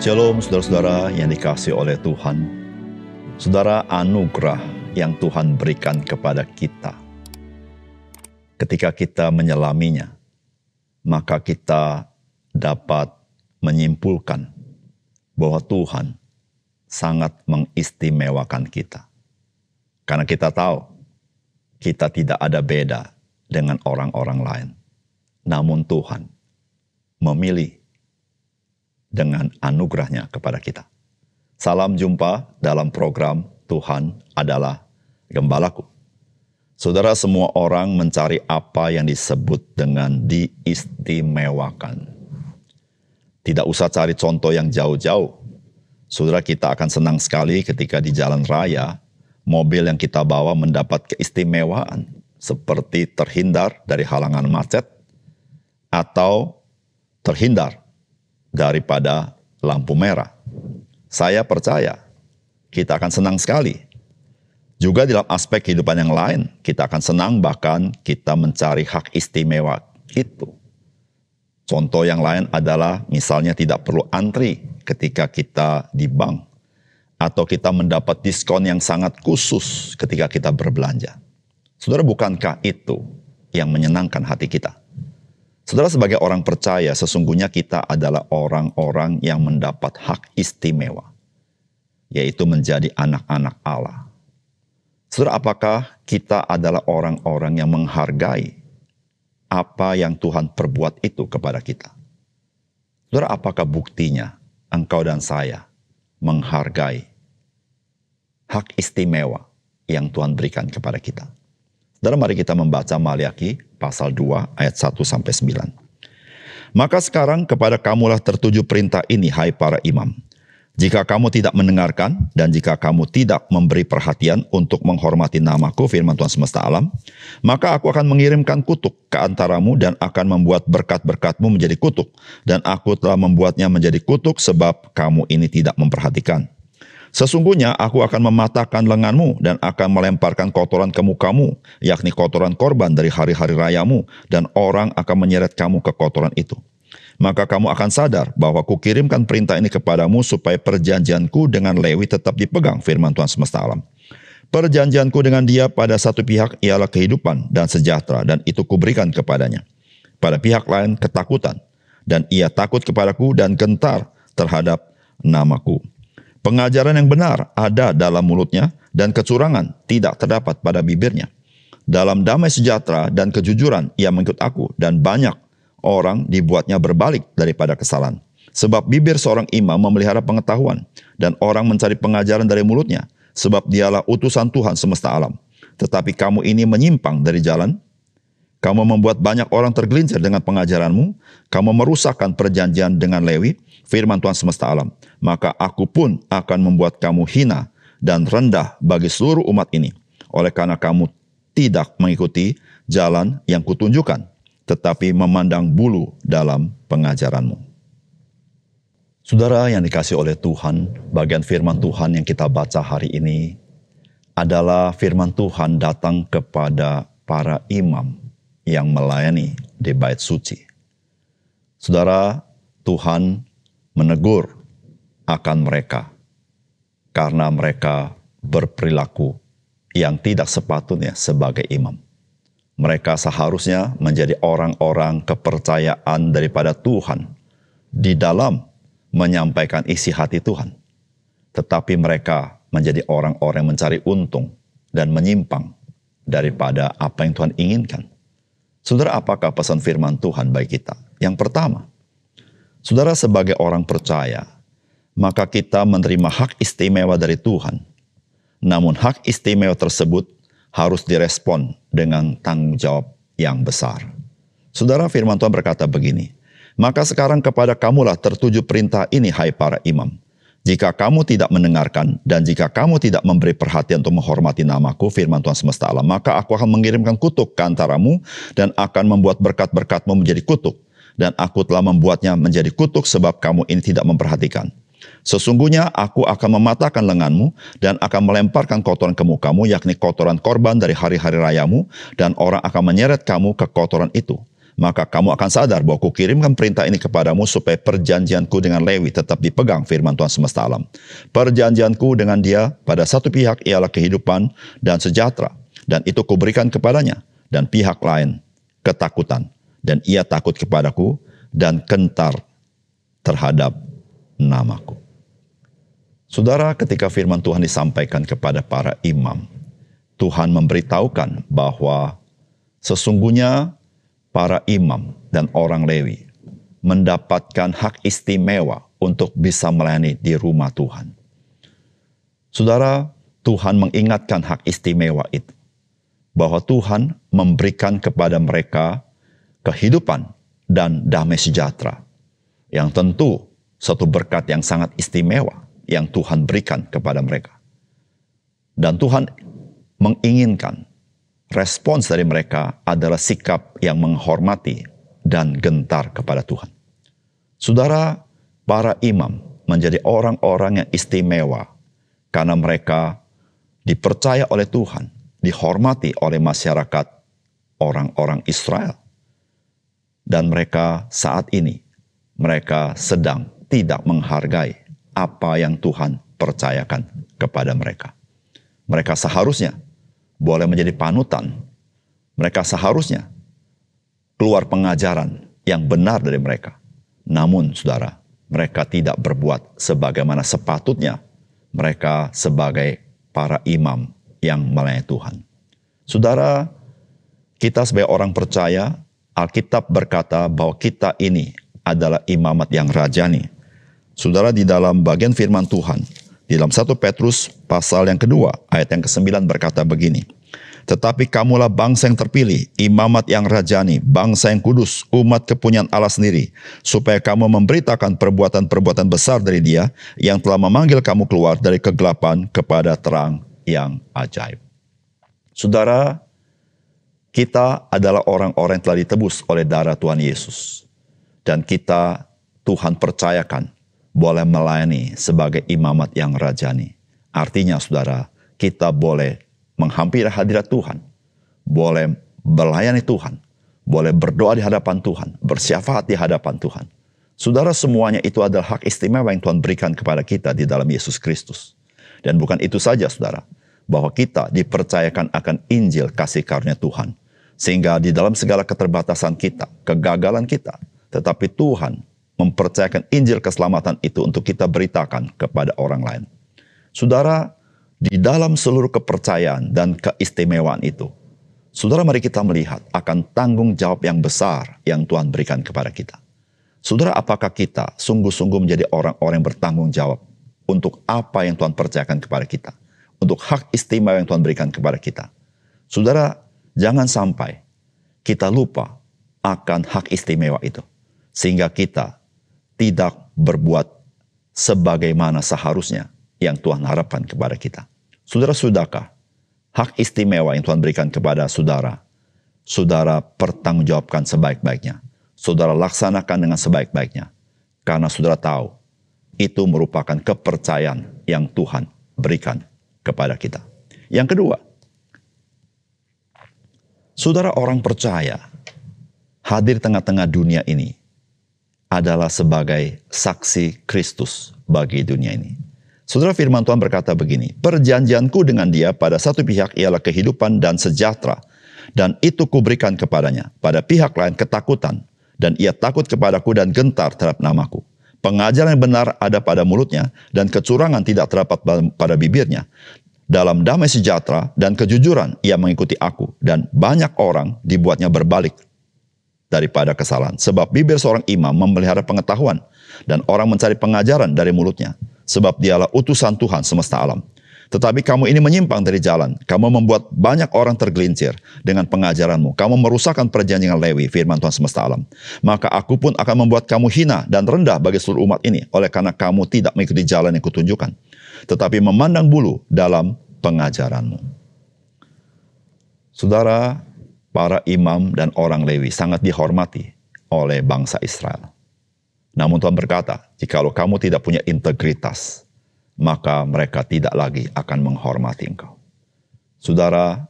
Shalom saudara-saudara yang dikasih oleh Tuhan. Saudara anugerah yang Tuhan berikan kepada kita. Ketika kita menyelaminya, maka kita dapat menyimpulkan bahwa Tuhan sangat mengistimewakan kita. Karena kita tahu kita tidak ada beda dengan orang-orang lain. Namun Tuhan memilih dengan anugerahnya kepada kita. Salam jumpa dalam program Tuhan adalah Gembalaku. Saudara semua orang mencari apa yang disebut dengan diistimewakan. Tidak usah cari contoh yang jauh-jauh. Saudara kita akan senang sekali ketika di jalan raya, mobil yang kita bawa mendapat keistimewaan. Seperti terhindar dari halangan macet atau terhindar daripada lampu merah. Saya percaya kita akan senang sekali. Juga dalam aspek kehidupan yang lain, kita akan senang bahkan kita mencari hak istimewa itu. Contoh yang lain adalah misalnya tidak perlu antri ketika kita di bank atau kita mendapat diskon yang sangat khusus ketika kita berbelanja. Saudara, bukankah itu yang menyenangkan hati kita? Saudara sebagai orang percaya sesungguhnya kita adalah orang-orang yang mendapat hak istimewa. Yaitu menjadi anak-anak Allah. Saudara apakah kita adalah orang-orang yang menghargai apa yang Tuhan perbuat itu kepada kita? Saudara apakah buktinya engkau dan saya menghargai hak istimewa yang Tuhan berikan kepada kita? Saudara mari kita membaca Maliaki pasal 2 ayat 1 sampai 9. Maka sekarang kepada kamulah tertuju perintah ini hai para imam. Jika kamu tidak mendengarkan dan jika kamu tidak memberi perhatian untuk menghormati namaku firman Tuhan semesta alam, maka aku akan mengirimkan kutuk ke antaramu dan akan membuat berkat-berkatmu menjadi kutuk dan aku telah membuatnya menjadi kutuk sebab kamu ini tidak memperhatikan. Sesungguhnya aku akan mematahkan lenganmu dan akan melemparkan kotoran ke mukamu, yakni kotoran korban dari hari-hari rayamu, dan orang akan menyeret kamu ke kotoran itu. Maka kamu akan sadar bahwa kukirimkan perintah ini kepadamu supaya perjanjianku dengan Lewi tetap dipegang firman Tuhan semesta alam. Perjanjianku dengan dia pada satu pihak ialah kehidupan dan sejahtera dan itu kuberikan kepadanya. Pada pihak lain ketakutan dan ia takut kepadaku dan gentar terhadap namaku. Pengajaran yang benar ada dalam mulutnya dan kecurangan tidak terdapat pada bibirnya. Dalam damai sejahtera dan kejujuran ia mengikut aku dan banyak orang dibuatnya berbalik daripada kesalahan. Sebab bibir seorang imam memelihara pengetahuan dan orang mencari pengajaran dari mulutnya. Sebab dialah utusan Tuhan semesta alam. Tetapi kamu ini menyimpang dari jalan kamu membuat banyak orang tergelincir dengan pengajaranmu. Kamu merusakkan perjanjian dengan Lewi, firman Tuhan semesta alam. Maka aku pun akan membuat kamu hina dan rendah bagi seluruh umat ini. Oleh karena kamu tidak mengikuti jalan yang kutunjukkan, tetapi memandang bulu dalam pengajaranmu. Saudara yang dikasih oleh Tuhan, bagian firman Tuhan yang kita baca hari ini adalah firman Tuhan datang kepada para imam yang melayani di bait suci. Saudara, Tuhan menegur akan mereka karena mereka berperilaku yang tidak sepatutnya sebagai imam. Mereka seharusnya menjadi orang-orang kepercayaan daripada Tuhan di dalam menyampaikan isi hati Tuhan. Tetapi mereka menjadi orang-orang mencari untung dan menyimpang daripada apa yang Tuhan inginkan. Saudara, apakah pesan firman Tuhan bagi kita? Yang pertama, saudara sebagai orang percaya, maka kita menerima hak istimewa dari Tuhan. Namun hak istimewa tersebut harus direspon dengan tanggung jawab yang besar. Saudara firman Tuhan berkata begini, Maka sekarang kepada kamulah tertuju perintah ini hai para imam jika kamu tidak mendengarkan dan jika kamu tidak memberi perhatian untuk menghormati namaku, firman Tuhan semesta alam, maka aku akan mengirimkan kutuk ke antaramu dan akan membuat berkat-berkatmu menjadi kutuk. Dan aku telah membuatnya menjadi kutuk sebab kamu ini tidak memperhatikan. Sesungguhnya aku akan mematahkan lenganmu dan akan melemparkan kotoran ke mukamu yakni kotoran korban dari hari-hari rayamu dan orang akan menyeret kamu ke kotoran itu maka kamu akan sadar bahwa kukirimkan perintah ini kepadamu supaya perjanjianku dengan Lewi tetap dipegang firman Tuhan semesta alam. Perjanjianku dengan dia pada satu pihak ialah kehidupan dan sejahtera, dan itu kuberikan kepadanya, dan pihak lain ketakutan, dan ia takut kepadaku dan kentar terhadap namaku. Saudara, ketika firman Tuhan disampaikan kepada para imam, Tuhan memberitahukan bahwa sesungguhnya para imam dan orang Lewi mendapatkan hak istimewa untuk bisa melayani di rumah Tuhan. Saudara, Tuhan mengingatkan hak istimewa itu bahwa Tuhan memberikan kepada mereka kehidupan dan damai sejahtera yang tentu satu berkat yang sangat istimewa yang Tuhan berikan kepada mereka. Dan Tuhan menginginkan respons dari mereka adalah sikap yang menghormati dan gentar kepada Tuhan. Saudara, para imam menjadi orang-orang yang istimewa karena mereka dipercaya oleh Tuhan, dihormati oleh masyarakat orang-orang Israel. Dan mereka saat ini, mereka sedang tidak menghargai apa yang Tuhan percayakan kepada mereka. Mereka seharusnya boleh menjadi panutan. Mereka seharusnya keluar pengajaran yang benar dari mereka. Namun, saudara, mereka tidak berbuat sebagaimana sepatutnya. Mereka sebagai para imam yang melayani Tuhan. Saudara, kita sebagai orang percaya, Alkitab berkata bahwa kita ini adalah imamat yang rajani. Saudara, di dalam bagian firman Tuhan, di dalam 1 Petrus pasal yang kedua, ayat yang ke-9 berkata begini. Tetapi kamulah bangsa yang terpilih, imamat yang rajani, bangsa yang kudus, umat kepunyaan Allah sendiri, supaya kamu memberitakan perbuatan-perbuatan besar dari Dia yang telah memanggil kamu keluar dari kegelapan kepada terang yang ajaib. Saudara, kita adalah orang-orang yang telah ditebus oleh darah Tuhan Yesus, dan kita Tuhan percayakan boleh melayani sebagai imamat yang rajani. Artinya saudara, kita boleh menghampiri hadirat Tuhan. Boleh melayani Tuhan. Boleh berdoa di hadapan Tuhan. Bersyafaat di hadapan Tuhan. Saudara semuanya itu adalah hak istimewa yang Tuhan berikan kepada kita di dalam Yesus Kristus. Dan bukan itu saja saudara. Bahwa kita dipercayakan akan Injil kasih karunia Tuhan. Sehingga di dalam segala keterbatasan kita, kegagalan kita. Tetapi Tuhan mempercayakan Injil keselamatan itu untuk kita beritakan kepada orang lain. Saudara, di dalam seluruh kepercayaan dan keistimewaan itu, saudara mari kita melihat akan tanggung jawab yang besar yang Tuhan berikan kepada kita. Saudara, apakah kita sungguh-sungguh menjadi orang-orang yang bertanggung jawab untuk apa yang Tuhan percayakan kepada kita? Untuk hak istimewa yang Tuhan berikan kepada kita. Saudara, jangan sampai kita lupa akan hak istimewa itu. Sehingga kita tidak berbuat sebagaimana seharusnya yang Tuhan harapkan kepada kita. saudara sudahkah hak istimewa yang Tuhan berikan kepada saudara? Saudara pertanggungjawabkan sebaik-baiknya. Saudara laksanakan dengan sebaik-baiknya. Karena saudara tahu itu merupakan kepercayaan yang Tuhan berikan kepada kita. Yang kedua, saudara orang percaya hadir tengah-tengah dunia ini adalah sebagai saksi Kristus bagi dunia ini. Saudara firman Tuhan berkata begini, Perjanjianku dengan dia pada satu pihak ialah kehidupan dan sejahtera, dan itu kuberikan kepadanya. Pada pihak lain ketakutan, dan ia takut kepadaku dan gentar terhadap namaku. Pengajaran yang benar ada pada mulutnya, dan kecurangan tidak terdapat pada bibirnya. Dalam damai sejahtera dan kejujuran ia mengikuti aku, dan banyak orang dibuatnya berbalik daripada kesalahan. Sebab bibir seorang imam memelihara pengetahuan dan orang mencari pengajaran dari mulutnya. Sebab dialah utusan Tuhan semesta alam. Tetapi kamu ini menyimpang dari jalan. Kamu membuat banyak orang tergelincir dengan pengajaranmu. Kamu merusakkan perjanjian Lewi, firman Tuhan semesta alam. Maka aku pun akan membuat kamu hina dan rendah bagi seluruh umat ini. Oleh karena kamu tidak mengikuti jalan yang kutunjukkan. Tetapi memandang bulu dalam pengajaranmu. Saudara, para imam dan orang Lewi sangat dihormati oleh bangsa Israel. Namun Tuhan berkata, jikalau kamu tidak punya integritas, maka mereka tidak lagi akan menghormati engkau. Saudara,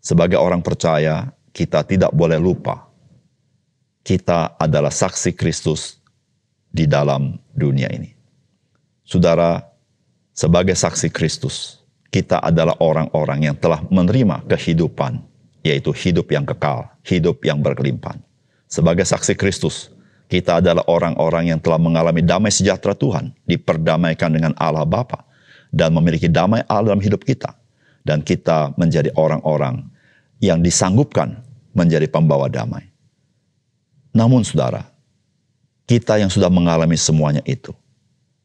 sebagai orang percaya, kita tidak boleh lupa kita adalah saksi Kristus di dalam dunia ini. Saudara, sebagai saksi Kristus, kita adalah orang-orang yang telah menerima kehidupan yaitu hidup yang kekal, hidup yang berkelimpahan. Sebagai saksi Kristus, kita adalah orang-orang yang telah mengalami damai sejahtera Tuhan, diperdamaikan dengan Allah Bapa dan memiliki damai Allah dalam hidup kita. Dan kita menjadi orang-orang yang disanggupkan menjadi pembawa damai. Namun saudara, kita yang sudah mengalami semuanya itu,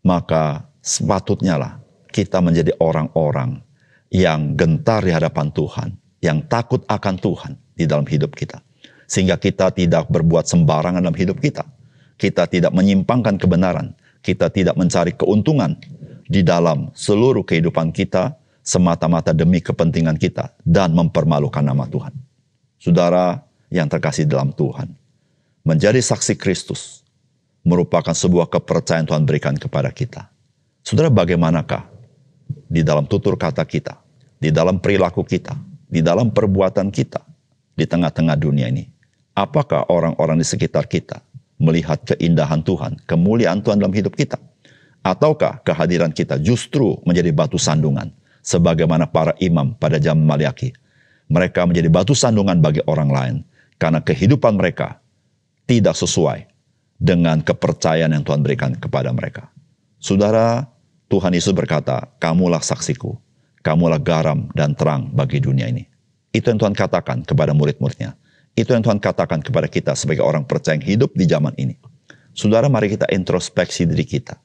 maka sepatutnya lah kita menjadi orang-orang yang gentar di hadapan Tuhan, yang takut akan Tuhan di dalam hidup kita. Sehingga kita tidak berbuat sembarangan dalam hidup kita. Kita tidak menyimpangkan kebenaran. Kita tidak mencari keuntungan di dalam seluruh kehidupan kita semata-mata demi kepentingan kita dan mempermalukan nama Tuhan. Saudara yang terkasih dalam Tuhan, menjadi saksi Kristus merupakan sebuah kepercayaan Tuhan berikan kepada kita. Saudara bagaimanakah di dalam tutur kata kita, di dalam perilaku kita, di dalam perbuatan kita di tengah-tengah dunia ini. Apakah orang-orang di sekitar kita melihat keindahan Tuhan, kemuliaan Tuhan dalam hidup kita? Ataukah kehadiran kita justru menjadi batu sandungan sebagaimana para imam pada jam Maliaki? Mereka menjadi batu sandungan bagi orang lain karena kehidupan mereka tidak sesuai dengan kepercayaan yang Tuhan berikan kepada mereka. Saudara, Tuhan Yesus berkata, "Kamulah saksiku kamulah garam dan terang bagi dunia ini. Itu yang Tuhan katakan kepada murid-muridnya. Itu yang Tuhan katakan kepada kita sebagai orang percaya yang hidup di zaman ini. Saudara, mari kita introspeksi diri kita.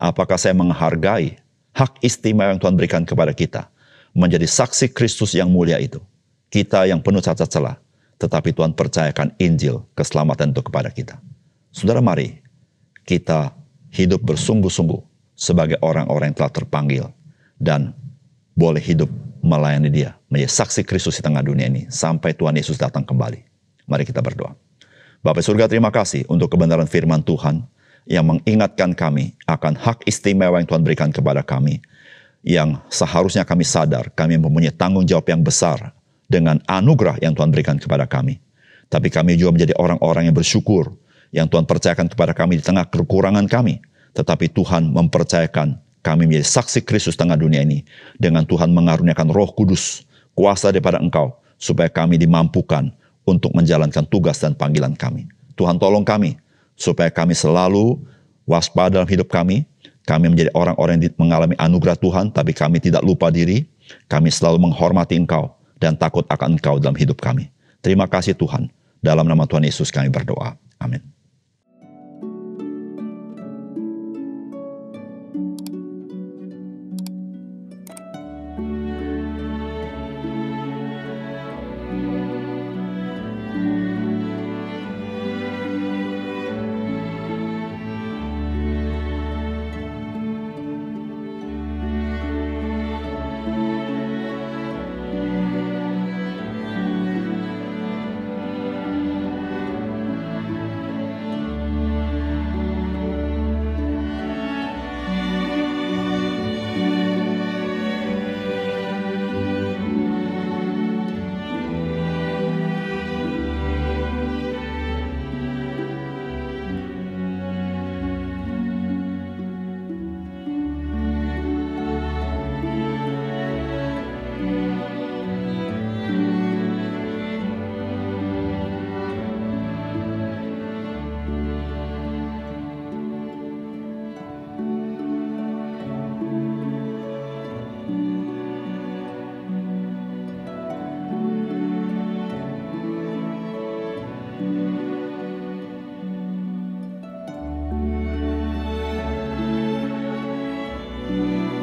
Apakah saya menghargai hak istimewa yang Tuhan berikan kepada kita menjadi saksi Kristus yang mulia itu? Kita yang penuh cacat celah, tetapi Tuhan percayakan Injil keselamatan itu kepada kita. Saudara, mari kita hidup bersungguh-sungguh sebagai orang-orang yang telah terpanggil dan boleh hidup melayani dia. Menjadi saksi Kristus di tengah dunia ini. Sampai Tuhan Yesus datang kembali. Mari kita berdoa. Bapak surga terima kasih untuk kebenaran firman Tuhan yang mengingatkan kami akan hak istimewa yang Tuhan berikan kepada kami. Yang seharusnya kami sadar kami mempunyai tanggung jawab yang besar dengan anugerah yang Tuhan berikan kepada kami. Tapi kami juga menjadi orang-orang yang bersyukur yang Tuhan percayakan kepada kami di tengah kekurangan kami. Tetapi Tuhan mempercayakan kami menjadi saksi Kristus tengah dunia ini. Dengan Tuhan mengaruniakan roh kudus, kuasa daripada engkau, supaya kami dimampukan untuk menjalankan tugas dan panggilan kami. Tuhan tolong kami, supaya kami selalu waspada dalam hidup kami. Kami menjadi orang-orang yang mengalami anugerah Tuhan, tapi kami tidak lupa diri. Kami selalu menghormati engkau dan takut akan engkau dalam hidup kami. Terima kasih Tuhan. Dalam nama Tuhan Yesus kami berdoa. Amin. Thank you.